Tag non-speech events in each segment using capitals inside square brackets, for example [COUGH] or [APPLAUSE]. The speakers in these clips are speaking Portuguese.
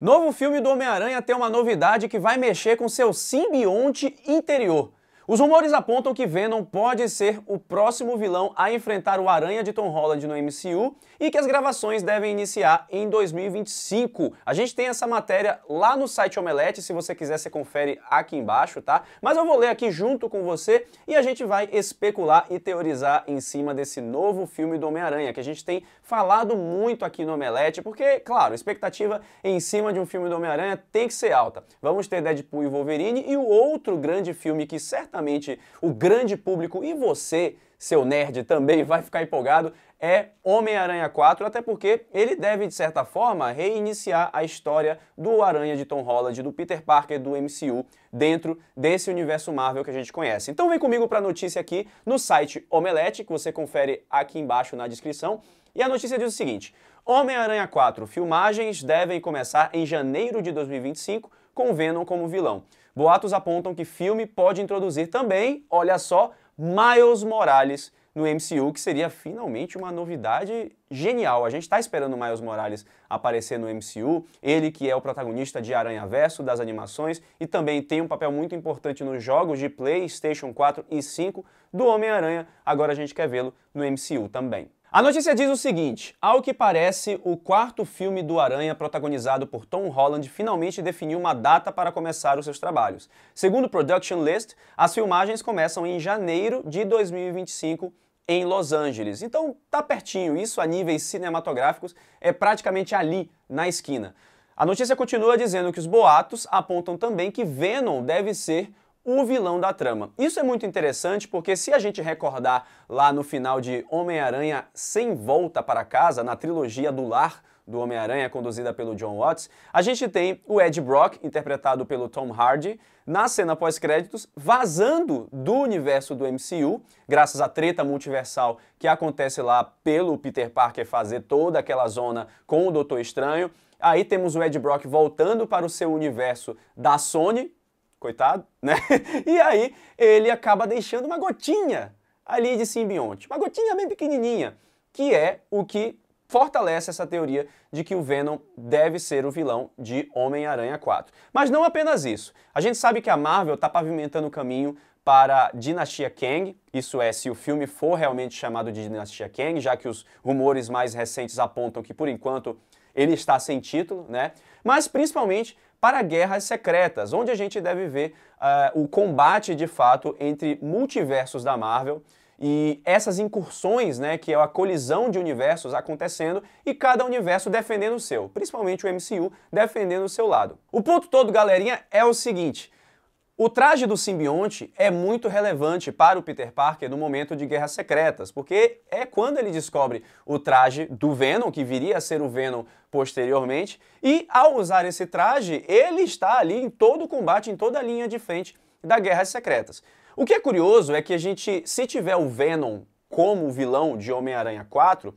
Novo filme do Homem-Aranha tem uma novidade que vai mexer com seu simbionte interior. Os rumores apontam que Venom pode ser o próximo vilão a enfrentar o Aranha de Tom Holland no MCU e que as gravações devem iniciar em 2025. A gente tem essa matéria lá no site Omelete, se você quiser você confere aqui embaixo, tá? Mas eu vou ler aqui junto com você e a gente vai especular e teorizar em cima desse novo filme do Homem-Aranha, que a gente tem falado muito aqui no Omelete, porque, claro, a expectativa em cima de um filme do Homem-Aranha tem que ser alta. Vamos ter Deadpool e Wolverine e o outro grande filme que certamente certamente o grande público e você, seu nerd, também vai ficar empolgado, é Homem-Aranha 4, até porque ele deve, de certa forma, reiniciar a história do Aranha de Tom Holland, do Peter Parker, do MCU, dentro desse universo Marvel que a gente conhece. Então vem comigo para a notícia aqui no site Omelete, que você confere aqui embaixo na descrição. E a notícia diz o seguinte: Homem-Aranha 4 filmagens devem começar em janeiro de 2025 com Venom como vilão. Boatos apontam que filme pode introduzir também, olha só, Miles Morales no MCU, que seria finalmente uma novidade genial. A gente está esperando o Miles Morales aparecer no MCU, ele que é o protagonista de Aranha Verso, das animações, e também tem um papel muito importante nos jogos de PlayStation 4 e 5 do Homem-Aranha. Agora a gente quer vê-lo no MCU também. A notícia diz o seguinte: ao que parece, o quarto filme do Aranha, protagonizado por Tom Holland, finalmente definiu uma data para começar os seus trabalhos. Segundo o Production List, as filmagens começam em janeiro de 2025 em Los Angeles. Então tá pertinho, isso a níveis cinematográficos é praticamente ali na esquina. A notícia continua dizendo que os boatos apontam também que Venom deve ser o vilão da trama. Isso é muito interessante porque se a gente recordar lá no final de Homem-Aranha Sem Volta para Casa, na trilogia do Lar, do Homem-Aranha, conduzida pelo John Watts, a gente tem o Ed Brock, interpretado pelo Tom Hardy, na cena pós-créditos, vazando do universo do MCU, graças à treta multiversal que acontece lá pelo Peter Parker fazer toda aquela zona com o Doutor Estranho. Aí temos o Ed Brock voltando para o seu universo da Sony, coitado, [LAUGHS] né? E aí ele acaba deixando uma gotinha ali de simbionte, uma gotinha bem pequenininha, que é o que fortalece essa teoria de que o Venom deve ser o vilão de Homem-Aranha 4. Mas não apenas isso. A gente sabe que a Marvel está pavimentando o caminho para Dinastia Kang, isso é, se o filme for realmente chamado de Dinastia Kang, já que os rumores mais recentes apontam que, por enquanto, ele está sem título, né? Mas principalmente para guerras secretas, onde a gente deve ver uh, o combate de fato entre multiversos da Marvel e essas incursões, né, que é a colisão de universos acontecendo e cada universo defendendo o seu, principalmente o MCU defendendo o seu lado. O ponto todo, galerinha, é o seguinte: o traje do simbionte é muito relevante para o Peter Parker no momento de Guerras Secretas, porque é quando ele descobre o traje do Venom, que viria a ser o Venom posteriormente, e ao usar esse traje, ele está ali em todo o combate, em toda a linha de frente da Guerras Secretas. O que é curioso é que a gente, se tiver o Venom como vilão de Homem-Aranha 4,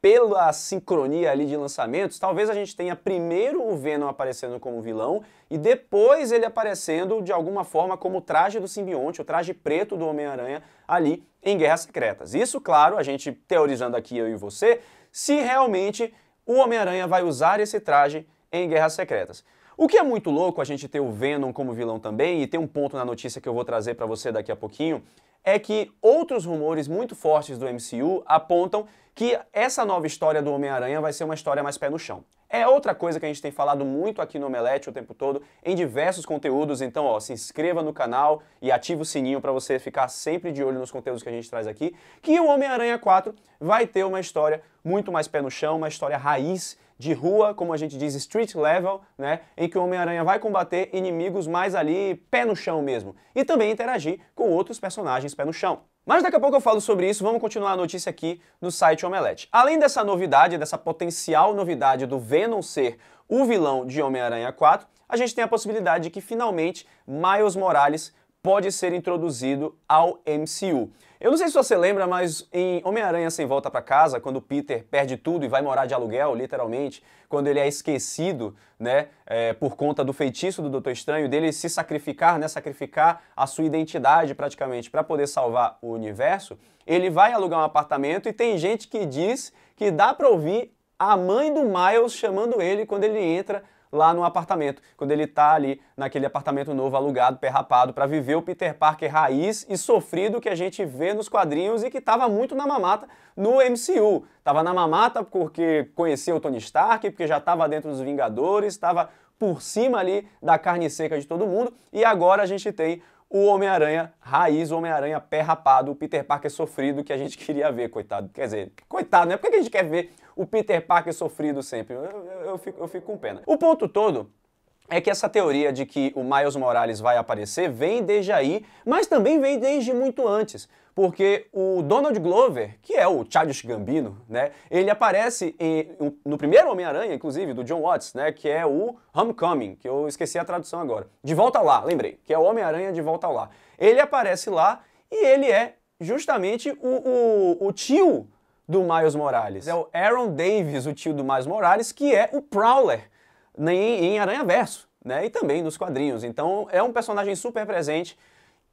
pela sincronia ali de lançamentos, talvez a gente tenha primeiro o Venom aparecendo como vilão e depois ele aparecendo de alguma forma como o traje do simbionte, o traje preto do Homem-Aranha ali em Guerras Secretas. Isso, claro, a gente teorizando aqui eu e você, se realmente o Homem-Aranha vai usar esse traje em Guerras Secretas. O que é muito louco a gente ter o Venom como vilão também, e tem um ponto na notícia que eu vou trazer para você daqui a pouquinho, é que outros rumores muito fortes do MCU apontam que essa nova história do Homem-Aranha vai ser uma história mais pé no chão. É outra coisa que a gente tem falado muito aqui no Omelete o tempo todo, em diversos conteúdos, então ó, se inscreva no canal e ative o sininho para você ficar sempre de olho nos conteúdos que a gente traz aqui, que o Homem-Aranha 4 vai ter uma história muito mais pé no chão, uma história raiz de rua, como a gente diz, street level, né, em que o Homem-Aranha vai combater inimigos mais ali pé no chão mesmo, e também interagir com outros personagens pé no chão. Mas daqui a pouco eu falo sobre isso, vamos continuar a notícia aqui no site Omelete. Além dessa novidade, dessa potencial novidade do Venom ser o vilão de Homem-Aranha 4, a gente tem a possibilidade de que finalmente Miles Morales pode ser introduzido ao MCU. Eu não sei se você lembra, mas em Homem-Aranha Sem Volta para Casa, quando Peter perde tudo e vai morar de aluguel, literalmente, quando ele é esquecido, né, é, por conta do feitiço do Doutor Estranho, dele se sacrificar, né, sacrificar a sua identidade praticamente para poder salvar o universo, ele vai alugar um apartamento e tem gente que diz que dá para ouvir a mãe do Miles chamando ele quando ele entra lá no apartamento, quando ele tá ali naquele apartamento novo alugado, perrapado, para viver o Peter Parker raiz e sofrido que a gente vê nos quadrinhos e que tava muito na mamata no MCU. Tava na mamata porque conheceu o Tony Stark, porque já tava dentro dos Vingadores, tava por cima ali da carne seca de todo mundo e agora a gente tem o Homem-Aranha raiz, o Homem-Aranha pé rapado, o Peter Parker sofrido que a gente [LAUGHS] queria ver, coitado. Quer dizer, coitado, né? Por que a gente quer ver o Peter Parker sofrido sempre? Eu, eu, eu, fico, eu fico com pena. O ponto todo é que essa teoria de que o Miles Morales vai aparecer vem desde aí, mas também vem desde muito antes, porque o Donald Glover, que é o Childish Gambino, né, ele aparece em, no primeiro Homem-Aranha, inclusive, do John Watts, né, que é o Homecoming, que eu esqueci a tradução agora. De Volta Lá, lembrei, que é o Homem-Aranha de Volta Lá. Ele aparece lá e ele é justamente o, o, o tio do Miles Morales. É o Aaron Davis, o tio do Miles Morales, que é o Prowler, nem em Aranha Verso, né? E também nos quadrinhos. Então é um personagem super presente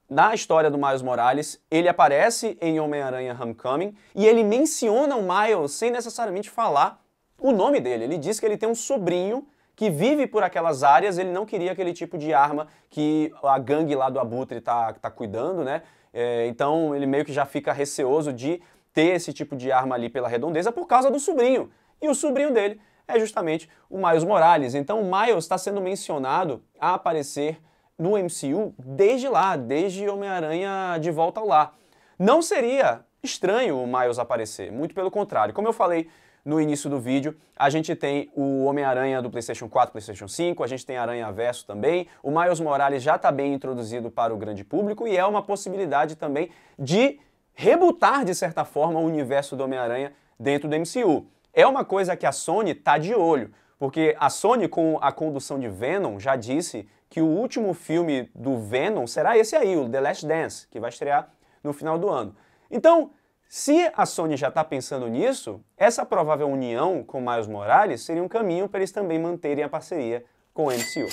na história do Miles Morales. Ele aparece em Homem-Aranha Homecoming e ele menciona o Miles sem necessariamente falar o nome dele. Ele diz que ele tem um sobrinho que vive por aquelas áreas, ele não queria aquele tipo de arma que a gangue lá do Abutre tá, tá cuidando, né? É, então ele meio que já fica receoso de ter esse tipo de arma ali pela redondeza por causa do sobrinho. E o sobrinho dele é justamente o Miles Morales. Então, o Miles está sendo mencionado a aparecer no MCU desde lá, desde Homem-Aranha de volta ao lar. Não seria estranho o Miles aparecer, muito pelo contrário. Como eu falei no início do vídeo, a gente tem o Homem-Aranha do PlayStation 4, PlayStation 5, a gente tem Aranha Verso também. O Miles Morales já está bem introduzido para o grande público e é uma possibilidade também de rebutar, de certa forma, o universo do Homem-Aranha dentro do MCU é uma coisa que a Sony tá de olho, porque a Sony, com a condução de Venom, já disse que o último filme do Venom será esse aí, o The Last Dance, que vai estrear no final do ano. Então, se a Sony já está pensando nisso, essa provável união com Miles Morales seria um caminho para eles também manterem a parceria com o MCU.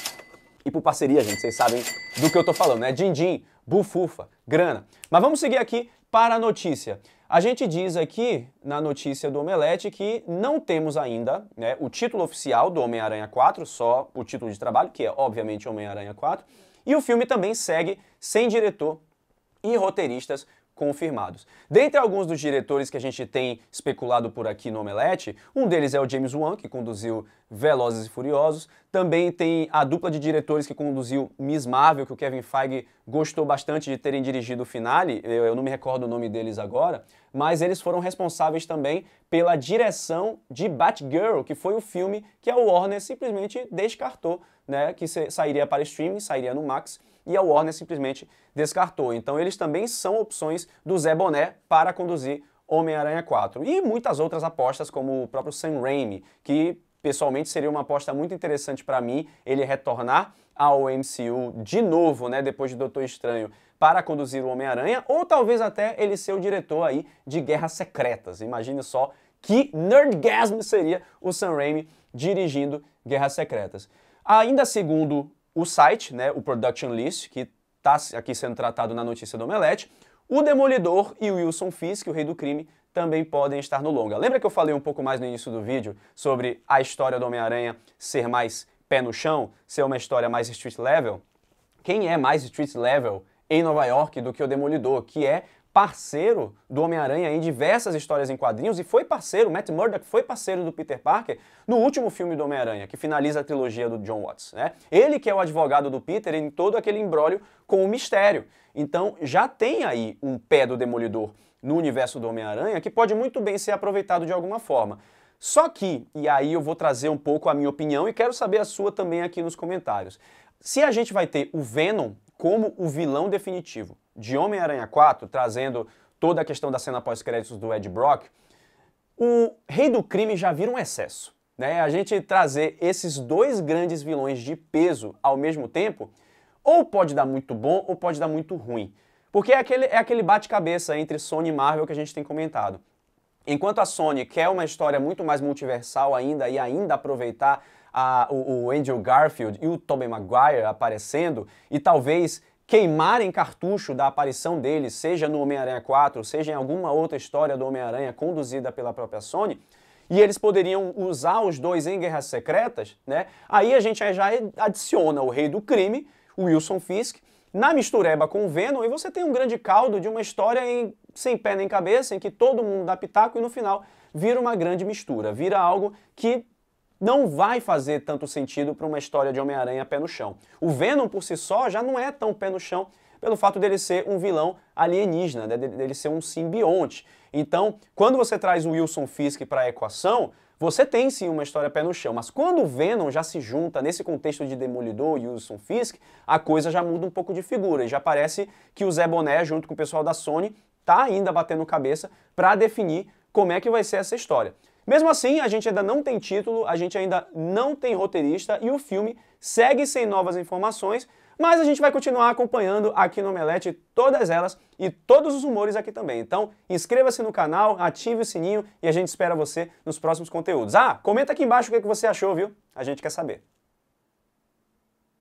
E por parceria, gente, vocês sabem do que eu estou falando, né? Din-din, bufufa, grana. Mas vamos seguir aqui para a notícia. A gente diz aqui na notícia do Omelete que não temos ainda né, o título oficial do Homem-Aranha 4, só o título de trabalho, que é obviamente Homem-Aranha 4, e o filme também segue sem diretor e roteiristas confirmados. Dentre alguns dos diretores que a gente tem especulado por aqui no Omelete, um deles é o James Wan, que conduziu Velozes e Furiosos, também tem a dupla de diretores que conduziu Miss Marvel, que o Kevin Feige gostou bastante de terem dirigido o finale, eu, eu não me recordo o nome deles agora, mas eles foram responsáveis também pela direção de Batgirl, que foi o filme que a Warner simplesmente descartou, né, que sairia para streaming, sairia no Max, e a Warner simplesmente descartou. Então eles também são opções do Zé Boné para conduzir Homem-Aranha 4. E muitas outras apostas, como o próprio Sam Raimi, que pessoalmente seria uma aposta muito interessante para mim ele retornar ao MCU de novo, né, depois de Doutor Estranho, para conduzir o Homem-Aranha, ou talvez até ele ser o diretor aí de Guerras Secretas. Imagine só que nerdgasm seria o Sam Raimi dirigindo Guerras Secretas. Ainda segundo o site, né, o Production List, que está aqui sendo tratado na notícia do Omelete, o Demolidor e o Wilson Fisk, o Rei do Crime, também podem estar no longa. Lembra que eu falei um pouco mais no início do vídeo sobre a história do Homem-Aranha ser mais pé no chão, ser uma história mais street level? Quem é mais street level em Nova York do que o Demolidor, que é parceiro do Homem-Aranha em diversas histórias em quadrinhos e foi parceiro, Matt Murdock foi parceiro do Peter Parker no último filme do Homem-Aranha, que finaliza a trilogia do John Watts. Né? Ele que é o advogado do Peter em todo aquele embrólio com o mistério. Então já tem aí um pé do Demolidor no universo do Homem-Aranha que pode muito bem ser aproveitado de alguma forma. Só que, e aí eu vou trazer um pouco a minha opinião e quero saber a sua também aqui nos comentários. Se a gente vai ter o Venom como o vilão definitivo de Homem-Aranha 4, trazendo toda a questão da cena pós-créditos do Ed Brock, o Rei do Crime já vira um excesso. Né? A gente trazer esses dois grandes vilões de peso ao mesmo tempo, ou pode dar muito bom ou pode dar muito ruim. Porque é aquele, é aquele bate-cabeça entre Sony e Marvel que a gente tem comentado. Enquanto a Sony quer uma história muito mais multiversal ainda e ainda aproveitar a, o, o Andrew Garfield e o Tobey Maguire aparecendo e talvez queimarem cartucho da aparição dele, seja no Homem-Aranha 4, seja em alguma outra história do Homem-Aranha conduzida pela própria Sony, e eles poderiam usar os dois em Guerras Secretas, né? Aí a gente já adiciona o Rei do Crime, o Wilson Fisk, na mistureba com o Venom, e você tem um grande caldo de uma história em, sem pé nem cabeça, em que todo mundo dá pitaco e no final vira uma grande mistura, vira algo que não vai fazer tanto sentido para uma história de Homem-Aranha pé no chão. O Venom por si só já não é tão pé no chão pelo fato dele ser um vilão alienígena, né? dele ser um simbionte. Então, quando você traz o Wilson Fisk para a equação, você tem sim uma história pé no chão, mas quando o Venom já se junta nesse contexto de Demolidor e Wilson Fisk, a coisa já muda um pouco de figura e já parece que o Zé Boné, junto com o pessoal da Sony, tá ainda batendo cabeça para definir como é que vai ser essa história. Mesmo assim, a gente ainda não tem título, a gente ainda não tem roteirista e o filme segue sem novas informações, mas a gente vai continuar acompanhando aqui no Omelete todas elas e todos os rumores aqui também. Então, inscreva-se no canal, ative o sininho e a gente espera você nos próximos conteúdos. Ah, comenta aqui embaixo o que é você achou, viu? A gente quer saber.